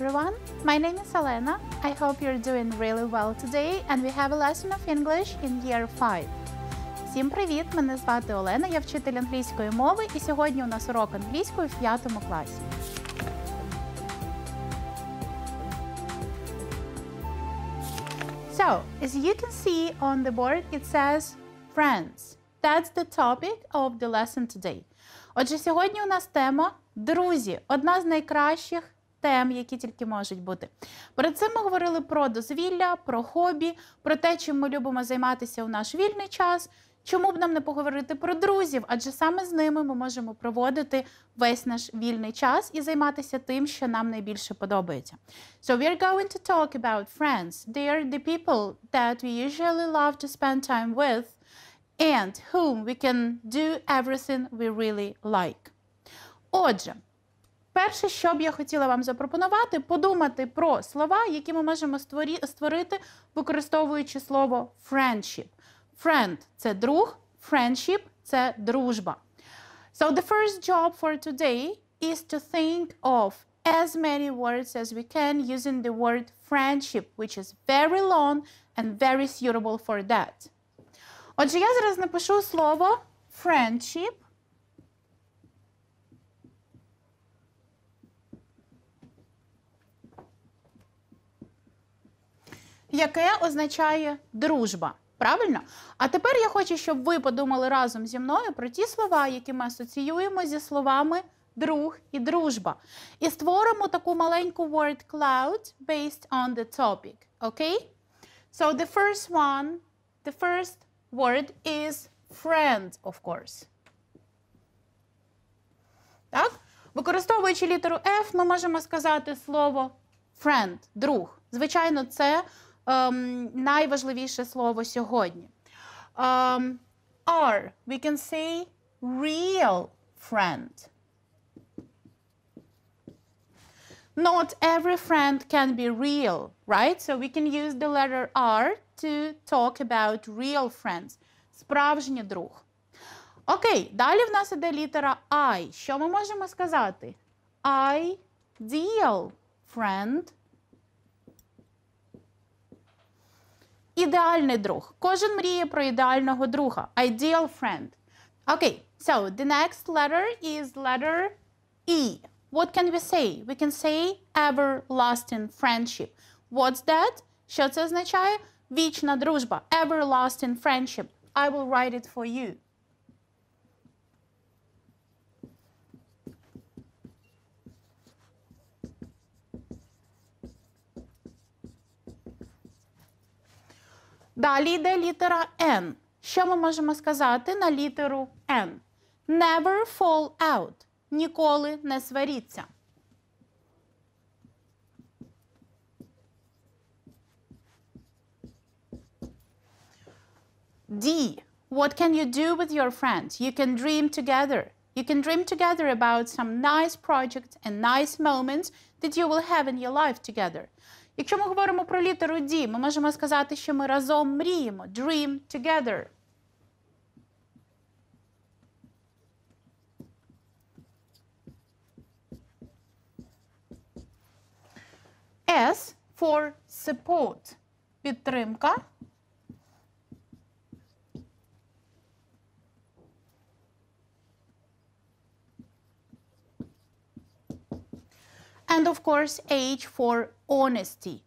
everyone! My name is Elena. I hope you're doing really well today and we have a lesson of English in year 5. Всім привіт! Мене звати Олена, я вчитель англійської мови і сьогодні у нас урок англійської в 5 класі. So, as you can see on the board, it says friends. That's the topic of the lesson today. Отже, сьогодні у нас тема друзі, одна з найкращих тем, які тільки можуть бути. Перед цим ми говорили про дозвілля, про хобі, про те, чим ми любимо займатися у наш вільний час. Чому б нам не поговорити про друзів? Адже саме з ними ми можемо проводити весь наш вільний час і займатися тим, що нам найбільше подобається. So we are going to talk about friends. They are the people that we usually love to spend time with and whom we can do everything we really like. Отже, Перше, що б я хотіла вам запропонувати, подумати про слова, які ми можемо створити, використовуючи слово friendship. Friend – це друг, friendship – це дружба. So the first job for today is to think of as many words as we can using the word friendship, which is very long and very suitable for that. Отже, я зараз напишу слово friendship. яке означає дружба. Правильно? А тепер я хочу, щоб ви подумали разом зі мною про ті слова, які ми асоціюємо зі словами друг і дружба. І створимо таку маленьку word cloud based on the topic. Окей? So the first one, the first word is friend, of course. Так? Використовуючи літеру F, ми можемо сказати слово friend, друг. Звичайно, це um, найважливіше слово сьогодні. Um, are, we can say real friend. Not every friend can be real, right? So we can use the letter R to talk about real friends. Справжній друг. Окей, далі в нас іде літера I. Що ми можемо сказати? Ideal friend. Ідеальний друг. Кожен мріє про ідеального друга. Ideal friend. Okay, so the next letter is letter E. What can we say? We can say everlasting friendship. What's that? Що це означає? Вічна дружба. Everlasting friendship. I will write it for you. Далі йде літера N. Що ми можемо сказати на літеру N? Never fall out. Ніколи не сваріться. D. What can you do with your friends? You can dream together. You can dream together about some nice projects and nice moments that you will have in your life together. Якщо ми говоримо про літеру D, ми можемо сказати, що ми разом мріємо. Dream together. S for support. Підтримка. And of course, H for honesty,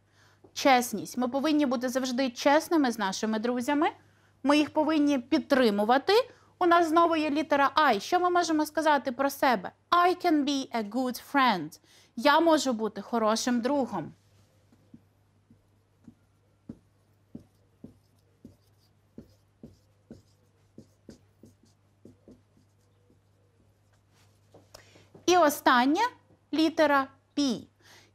чесність. Ми повинні бути завжди чесними з нашими друзями. Ми їх повинні підтримувати. У нас знову є літера I. Що ми можемо сказати про себе? I can be a good friend. Я можу бути хорошим другом. І остання літера P.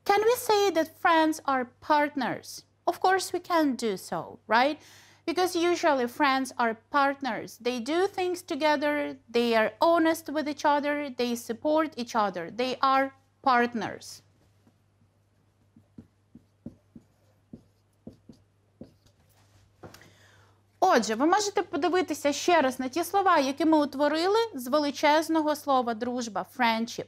Can we say that friends are partners? Of course we can do so, right? Because usually friends are partners. They do things together, they are honest with each other, they support each other, they are partners. Отже, ви можете подивитися ще раз на ті слова, які ми утворили з величезного слова дружба, «friendship».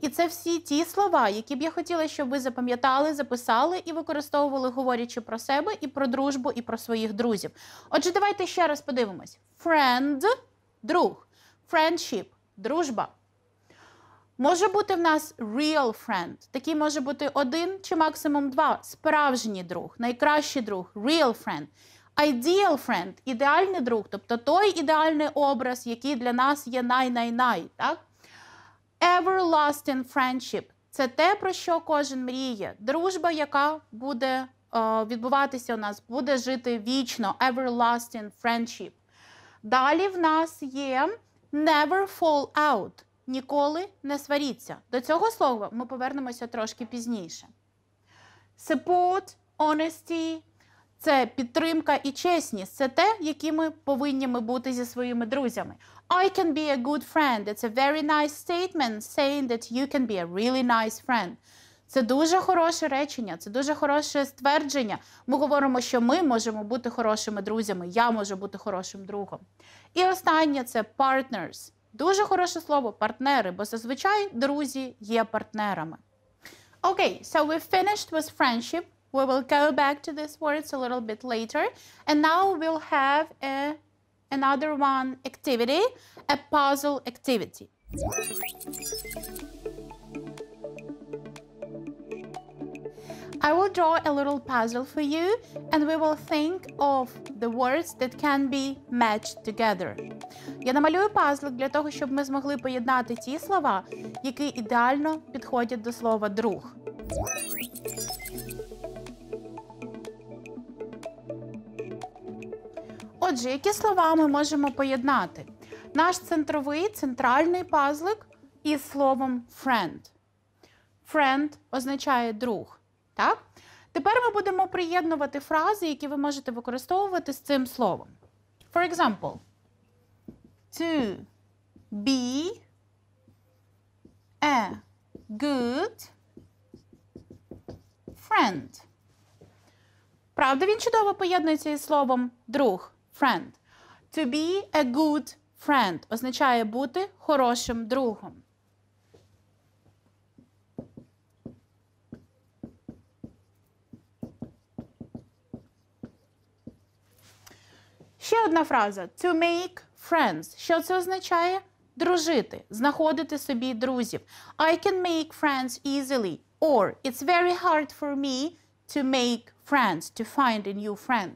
І це всі ті слова, які б я хотіла, щоб ви запам'ятали, записали і використовували, говорячи про себе і про дружбу, і про своїх друзів. Отже, давайте ще раз подивимось: Friend – друг, «friendship» – дружба. Може бути в нас real friend. Такий може бути один чи максимум два. Справжній друг, найкращий друг, real friend ideal friend – ідеальний друг, тобто той ідеальний образ, який для нас є най-най-най. так? Everlasting friendship – це те, про що кожен мріє. Дружба, яка буде о, е, відбуватися у нас, буде жити вічно. Everlasting friendship. Далі в нас є never fall out. Ніколи не сваріться. До цього слова ми повернемося трошки пізніше. Support, honesty, це підтримка і чесність. Це те, якими повинні ми бути зі своїми друзями. I can be a good friend. It's a very nice statement saying that you can be a really nice friend. Це дуже хороше речення, це дуже хороше ствердження. Ми говоримо, що ми можемо бути хорошими друзями, я можу бути хорошим другом. І останнє це partners. Дуже хороше слово партнери, бо зазвичай друзі є партнерами. Окей, okay, so we finished with friendship. We will go back to these words a little bit later. And now we'll have a, another one activity, a puzzle activity. I will draw a little puzzle for you and we will think of the words that can be matched together. Я намалюю пазл, для того, щоб ми змогли поєднати ті слова, які ідеально підходять до слова друг. Отже, які слова ми можемо поєднати? Наш центровий центральний пазлик із словом friend. Friend означає друг. Так? Тепер ми будемо приєднувати фрази, які ви можете використовувати з цим словом. For example, to be a good friend. Правда, він чудово поєднується із словом друг friend. To be a good friend означає бути хорошим другом. Ще одна фраза: to make friends. Що це означає? Дружити, знаходити собі друзів. I can make friends easily. Or it's very hard for me to make friends, to find a new friend.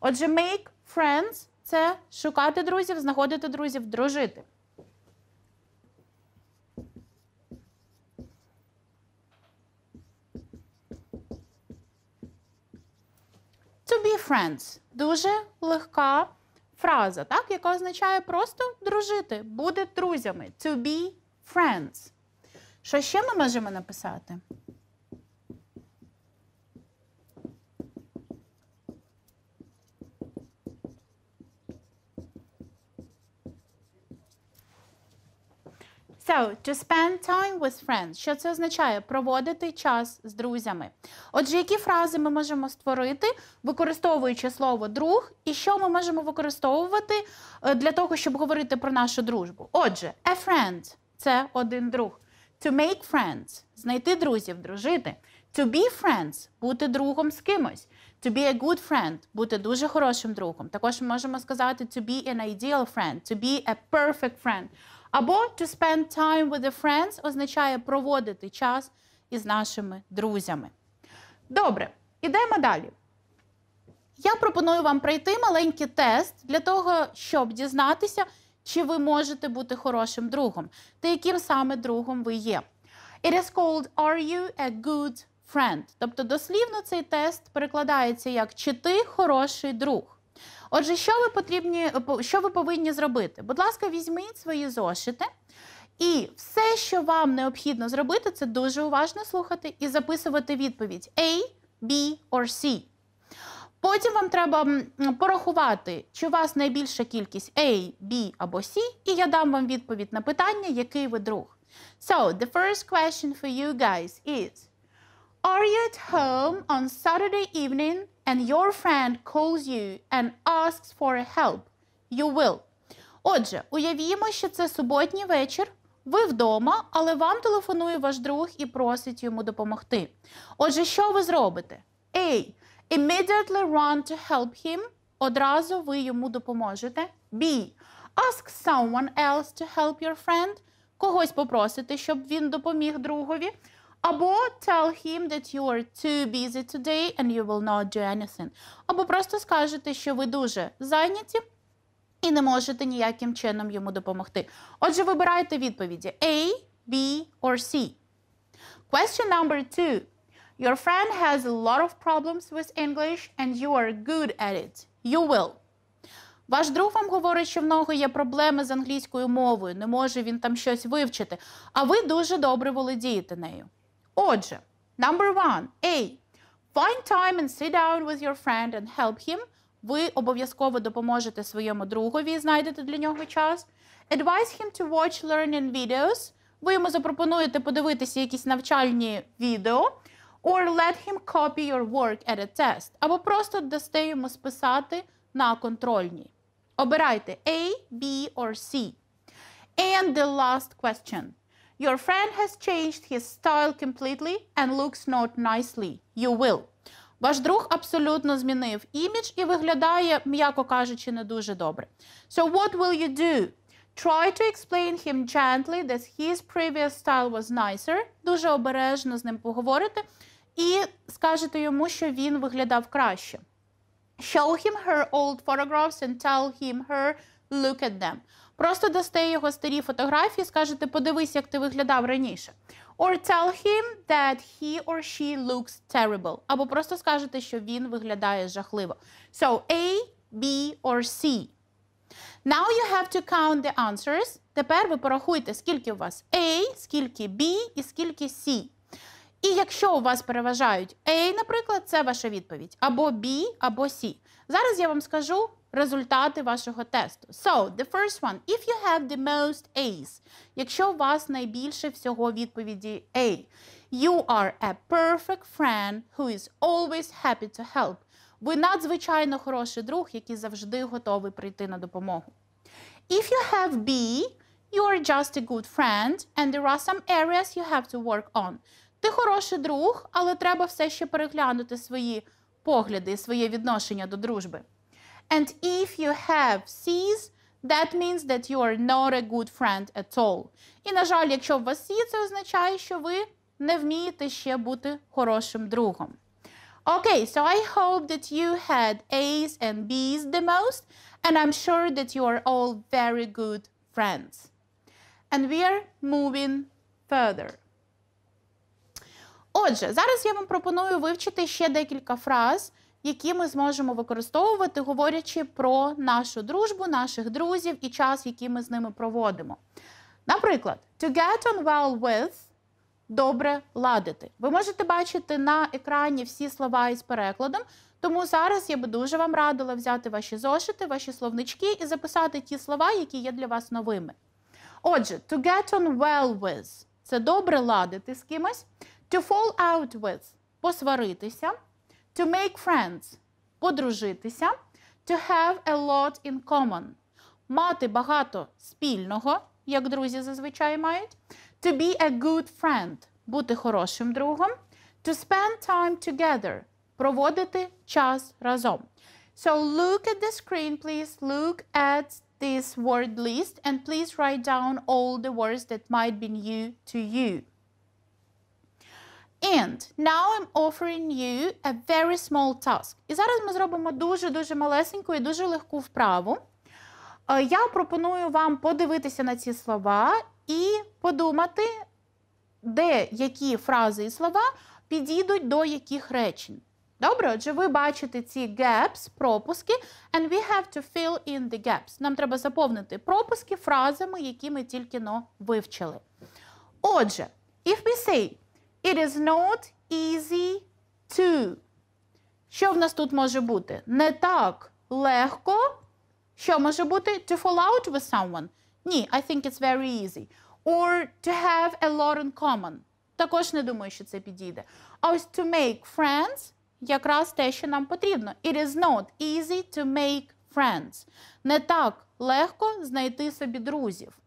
Отже, make Friends це шукати друзів, знаходити друзів, дружити. To be friends дуже легка фраза, так, яка означає просто дружити, бути друзями. To be friends. Що ще ми можемо написати? So, to spend time with friends. Що це означає? Проводити час з друзями. Отже, які фрази ми можемо створити, використовуючи слово друг, і що ми можемо використовувати е, для того, щоб говорити про нашу дружбу? Отже, a friend це один друг. To make friends знайти друзів, дружити. To be friends бути другом з кимось. To be a good friend бути дуже хорошим другом. Також ми можемо сказати to be an ideal friend, to be a perfect friend. Або to spend time with a friends означає проводити час із нашими друзями. Добре, ідемо далі. Я пропоную вам пройти маленький тест для того, щоб дізнатися, чи ви можете бути хорошим другом, та яким саме другом ви є. It is called Are you a good friend? Тобто, дослівно цей тест перекладається як чи ти хороший друг. Отже, що ви потрібні, що ви повинні зробити? Будь ласка, візьміть свої зошити. І все, що вам необхідно зробити, це дуже уважно слухати і записувати відповідь A, B or C. Потім вам треба порахувати, чи у вас найбільша кількість A, B або C, і я дам вам відповідь на питання, який ви друг. So, the first question for you guys is: Are you at home on Saturday evening and your friend calls you and asks for help, you will. Отже, уявімо, що це суботній вечір. Ви вдома, але вам телефонує ваш друг і просить йому допомогти. Отже, що ви зробите? A. Immediately run to help him. Одразу ви йому допоможете. B. Ask someone else to help your friend. Когось попросити, щоб він допоміг другові. Або tell him that you are too busy today and you will not do anything. Або просто скажете, що ви дуже зайняті і не можете ніяким чином йому допомогти. Отже, вибирайте відповіді A, B or C. Question number two. Your friend has a lot of problems with English and you are good at it. You will. Ваш друг вам говорить, що в нього є проблеми з англійською мовою, не може він там щось вивчити, а ви дуже добре володієте нею. Отже, number one, A. Find time and sit down with your friend and help him. Ви обов'язково допоможете своєму другові і знайдете для нього час. Advise him to watch learning videos. Ви йому запропонуєте подивитися якісь навчальні відео. Or let him copy your work at a test. Або просто дасте йому списати на контрольній. Обирайте A, B or C. And the last question. Your friend has changed his style completely and looks not nicely. You will. Ваш друг абсолютно змінив імідж і виглядає, м'яко кажучи, не дуже добре. So what will you do? Try to explain him gently that his previous style was nicer. Дуже обережно з ним поговорити. І скажете йому, що він виглядав краще. Show him her old photographs and tell him her look at them. Просто дасте його старі фотографії, скажете, подивись, як ти виглядав раніше. Or tell him that he or she looks terrible. Або просто скажете, що він виглядає жахливо. So A, B or C. Now you have to count the answers. Тепер ви порахуйте, скільки у вас A, скільки B і скільки C. І якщо у вас переважають A, наприклад, це ваша відповідь або B, або C. Зараз я вам скажу результати вашого тесту. So, the first one. If you have the most A's, якщо у вас найбільше всього відповіді A, you are a perfect friend who is always happy to help. Ви надзвичайно хороший друг, який завжди готовий прийти на допомогу. If you have B, you are just a good friend, and there are some areas you have to work on. Ти хороший друг, але треба все ще переглянути свої погляди своє відношення до дружби. And if you have sees, that means that you are not a good friend at all. І, на жаль, якщо у вас сі, це означає, що ви не вмієте ще бути хорошим другом. Okay, so I hope that you had A's and B's the most, and I'm sure that you are all very good friends. And we are moving further. Отже, зараз я вам пропоную вивчити ще декілька фраз, які ми зможемо використовувати, говорячи про нашу дружбу, наших друзів і час, який ми з ними проводимо. Наприклад, to get on well with добре ладити. Ви можете бачити на екрані всі слова із перекладом. Тому зараз я би дуже вам радила взяти ваші зошити, ваші словнички і записати ті слова, які є для вас новими. Отже, to get on well with це добре ладити з кимось. To fall out with посваритися. To make friends подружитися. To have a lot in common. Мати багато спільного, як друзі зазвичай мають. To be a good friend бути хорошим другом. To spend time together проводити час разом. So look at the screen, please. Look at this word list and please write down all the words that might be new to you. And now I'm offering you a very small task. І зараз ми зробимо дуже-дуже малесеньку і дуже легку вправу. Е, я пропоную вам подивитися на ці слова і подумати, де які фрази і слова підійдуть до яких речень. Добре, отже, ви бачите ці gaps, пропуски, and we have to fill in the gaps. Нам треба заповнити пропуски фразами, які ми тільки но вивчили. Отже, if we say It is not easy to. Що в нас тут може бути? Не так легко. Що може бути? To fall out with someone. Ні, I think it's very easy. Or to have a lot in common. Також не думаю, що це підійде. А ось to make friends якраз те, що нам потрібно. It is not easy to make friends. Не так легко знайти собі друзів.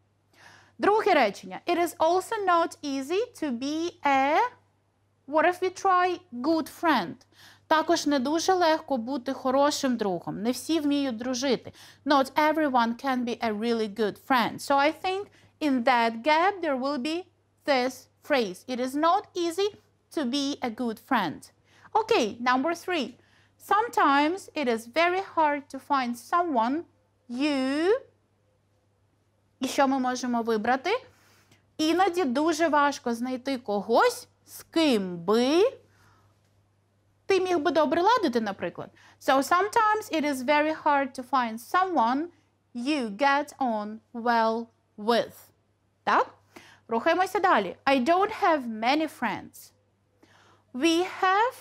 Друге речення. It is also not easy to be a. What if we try good friend? Також не дуже легко бути хорошим другом. Не всі вміють дружити. Not everyone can be a really good friend. So I think in that gap there will be this phrase. It is not easy to be a good friend. Okay, number three. Sometimes it is very hard to find someone you і що ми можемо вибрати? Іноді дуже важко знайти когось, з ким би ти міг би добре ладити, наприклад. So sometimes it is very hard to find someone you get on well with. Так? Рухаємося далі. I don't have many friends. We have.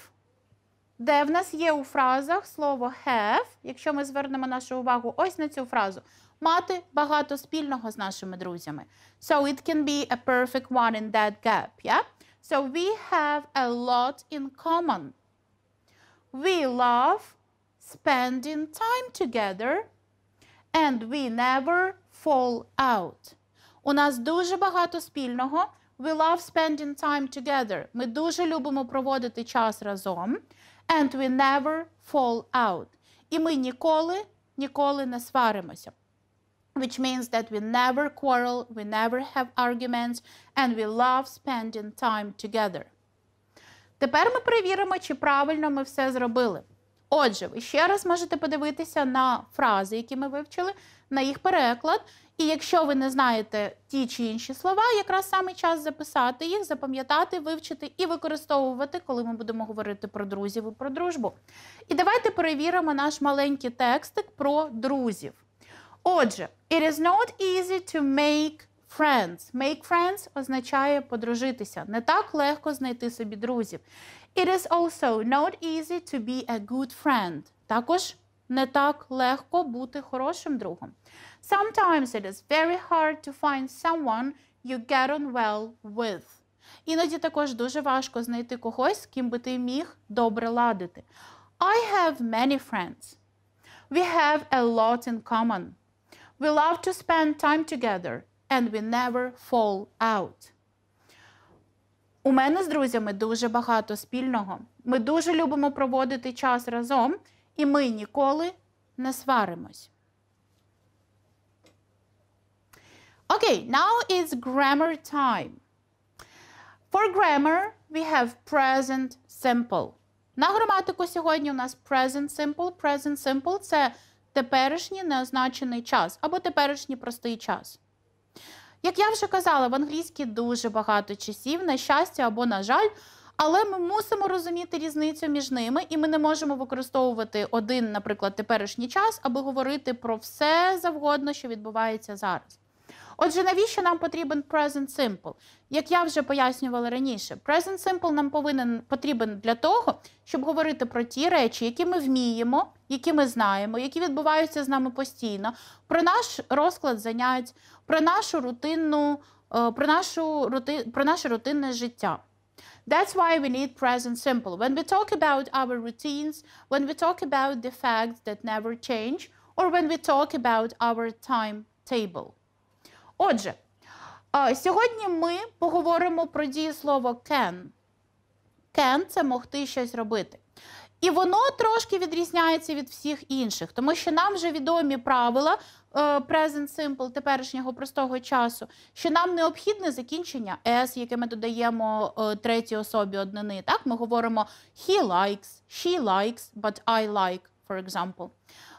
Де в нас є у фразах слово have, якщо ми звернемо нашу увагу ось на цю фразу мати багато спільного з нашими друзями. So it can be a perfect one in that gap, yeah? So we have a lot in common. We love spending time together and we never fall out. У нас дуже багато спільного. We love spending time together. Ми дуже любимо проводити час разом. And we never fall out. І ми ніколи, ніколи не сваримося which means that we never quarrel, we never have arguments, and we love spending time together. Тепер ми перевіримо, чи правильно ми все зробили. Отже, ви ще раз можете подивитися на фрази, які ми вивчили, на їх переклад. І якщо ви не знаєте ті чи інші слова, якраз саме час записати їх, запам'ятати, вивчити і використовувати, коли ми будемо говорити про друзів і про дружбу. І давайте перевіримо наш маленький текстик про друзів. Отже, it is not easy to make friends. Make friends означає подружитися. Не так легко знайти собі друзів. It is also not easy to be a good friend. Також не так легко бути хорошим другом. Sometimes it is very hard to find someone you get on well with. Іноді також дуже важко знайти когось, з ким би ти міг добре ладити. I have many friends. We have a lot in common. We love to spend time together and we never fall out. У мене з друзями дуже багато спільного. Ми дуже любимо проводити час разом, і ми ніколи не сваримось. Okay, now it's grammar time. For grammar, we have present simple. На граматику сьогодні у нас present simple. Present simple це теперішній неозначений час або теперішній простий час. Як я вже казала, в англійській дуже багато часів, на щастя або на жаль, але ми мусимо розуміти різницю між ними, і ми не можемо використовувати один, наприклад, теперішній час, аби говорити про все завгодно, що відбувається зараз. Отже, навіщо нам потрібен present simple? Як я вже пояснювала раніше, present simple нам повинен потрібен для того, щоб говорити про ті речі, які ми вміємо, які ми знаємо, які відбуваються з нами постійно, про наш розклад занять, про нашу рутинну, е, про нашу рути, про наше рутинне життя. That's why we need present simple. When we talk about our routines, when we talk about the facts that never change, or when we talk about our timetable. Отже, сьогодні ми поговоримо про дієслово can. Can – це могти щось робити. І воно трошки відрізняється від всіх інших, тому що нам вже відомі правила е, present simple теперішнього простого часу, що нам необхідне закінчення S, яке ми додаємо е, третій особі однини. Так, ми говоримо he likes, she likes, but I like, for example.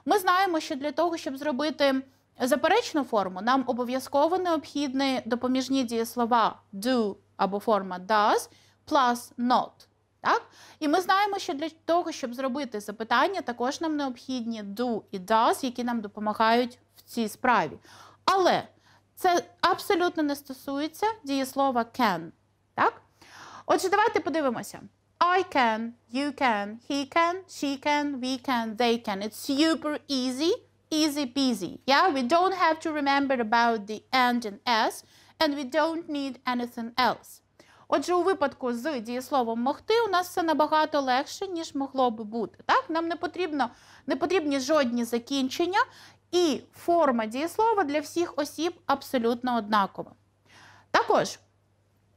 Ми знаємо, що для того, щоб зробити Заперечну форму нам обов'язково необхідні допоміжні дієслова do або форма does plus not. Так? І ми знаємо, що для того, щоб зробити запитання, також нам необхідні do і does, які нам допомагають в цій справі. Але це абсолютно не стосується дієслова can. Так? Отже, давайте подивимося. I can, you can, he can, she can, we can, they can. It's super easy easy peasy. Yeah, we don't have to remember about the and and s, and we don't need anything else. Отже, у випадку з дієсловом могти у нас все набагато легше, ніж могло би бути. Так? Нам не потрібно, не потрібні жодні закінчення, і форма дієслова для всіх осіб абсолютно однакова. Також,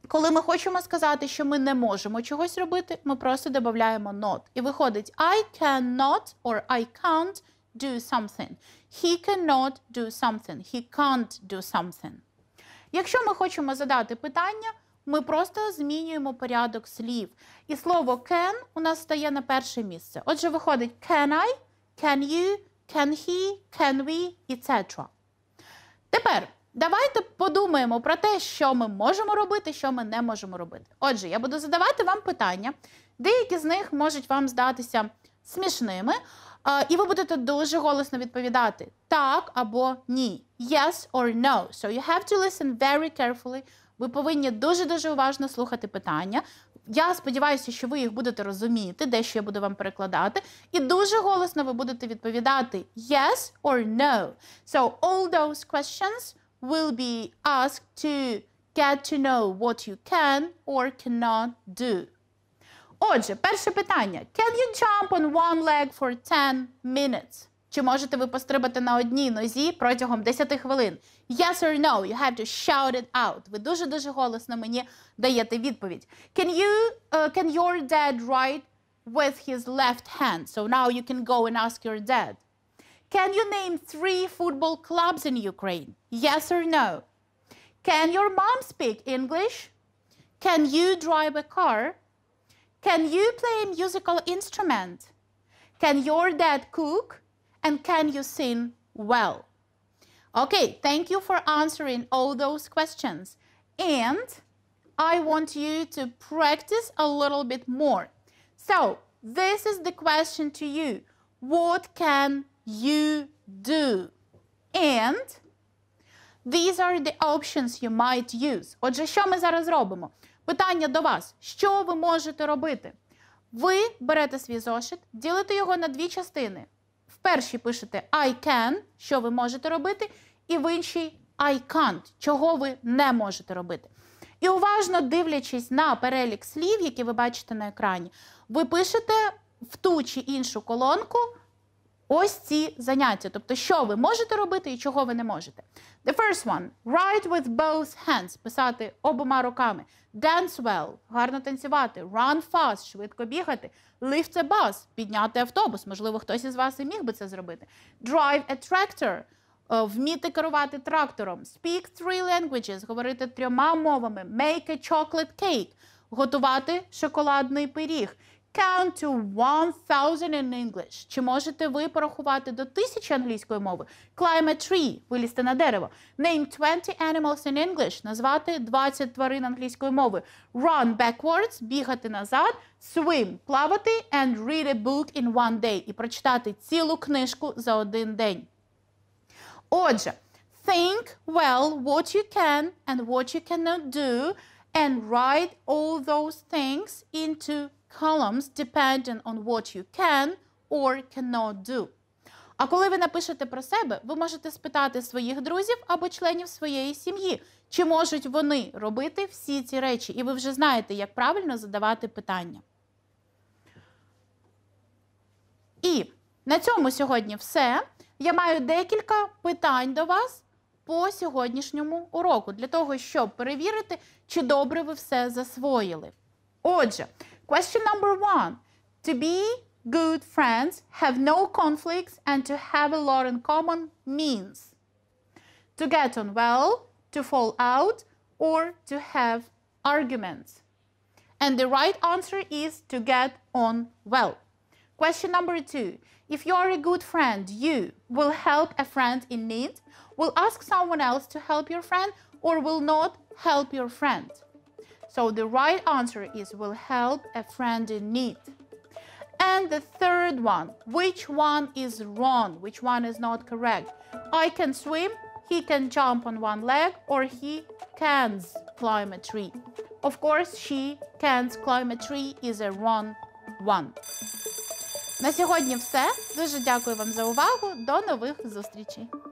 коли ми хочемо сказати, що ми не можемо чогось робити, ми просто додаємо not. І виходить I cannot or I can't do something. He cannot do something. He can't do something. Якщо ми хочемо задати питання, ми просто змінюємо порядок слів. І слово can у нас стає на перше місце. Отже, виходить can I, can you, can he, can we, etc. Тепер давайте подумаємо про те, що ми можемо робити, що ми не можемо робити. Отже, я буду задавати вам питання. Деякі з них можуть вам здатися смішними, і ви будете дуже голосно відповідати так або ні. Yes or no. So you have to listen very carefully. Ви повинні дуже-дуже уважно слухати питання. Я сподіваюся, що ви їх будете розуміти, дещо я буду вам перекладати. І дуже голосно ви будете відповідати yes or no. So all those questions will be asked to get to know what you can or cannot do. Отже, перше питання: Can you jump on one leg for 10 minutes? Чи можете ви пострибати на одній нозі протягом 10 хвилин? Yes or no, you have to shout it out. Ви дуже-дуже голосно мені даєте відповідь. Can you, uh, can your dad write with his left hand? So now you can go and ask your dad. Can you name three football clubs in Ukraine? Yes or no? Can your mom speak English? Can you drive a car? Can you play a musical instrument? Can your dad cook? And can you sing well? Okay, thank you for answering all those questions. And I want you to practice a little bit more. So, this is the question to you. What can you do? And these are the options you might use. Отже, що ми зараз робимо? Питання до вас: що ви можете робити? Ви берете свій зошит, ділите його на дві частини. В першій пишете I can, що ви можете робити, і в іншій I can't, чого ви не можете робити. І уважно дивлячись на перелік слів, які ви бачите на екрані, ви пишете в ту чи іншу колонку Ось ці заняття. Тобто, що ви можете робити і чого ви не можете. The first one. Write with both hands. Писати обома руками. Dance well. Гарно танцювати. Run fast. Швидко бігати. Lift a bus. Підняти автобус. Можливо, хтось із вас і міг би це зробити. Drive a tractor. Е, вміти керувати трактором. Speak three languages. Говорити трьома мовами. Make a chocolate cake. Готувати шоколадний пиріг. Count to 1000 in English. Чи можете ви порахувати до тисячі англійської мови? Climb a tree. Вилізти на дерево. Name 20 animals in English. Назвати 20 тварин англійської мови. Run backwards. Бігати назад. Swim плавати. And read a book in one day. І прочитати цілу книжку за один день. Отже, think well what you can and what you cannot do. And write all those things into columns depending on what you can or cannot do. А коли ви напишете про себе, ви можете спитати своїх друзів або членів своєї сім'ї, чи можуть вони робити всі ці речі, і ви вже знаєте, як правильно задавати питання. І на цьому сьогодні все. Я маю декілька питань до вас по сьогоднішньому уроку, для того, щоб перевірити, чи добре ви все засвоїли. Отже. Question number one, to be good friends, have no conflicts, and to have a lot in common means to get on well, to fall out, or to have arguments. And the right answer is to get on well. Question number two. If you are a good friend, you will help a friend in need, will ask someone else to help your friend, or will not help your friend. So the right answer is will help a friend in need. And the third one, which one is wrong? Which one is not correct? I can swim, he can jump on one leg, or he can climb a tree. Of course, she can climb a tree is a wrong one. На сьогодні все. Дуже дякую вам за увагу. До нових зустрічей.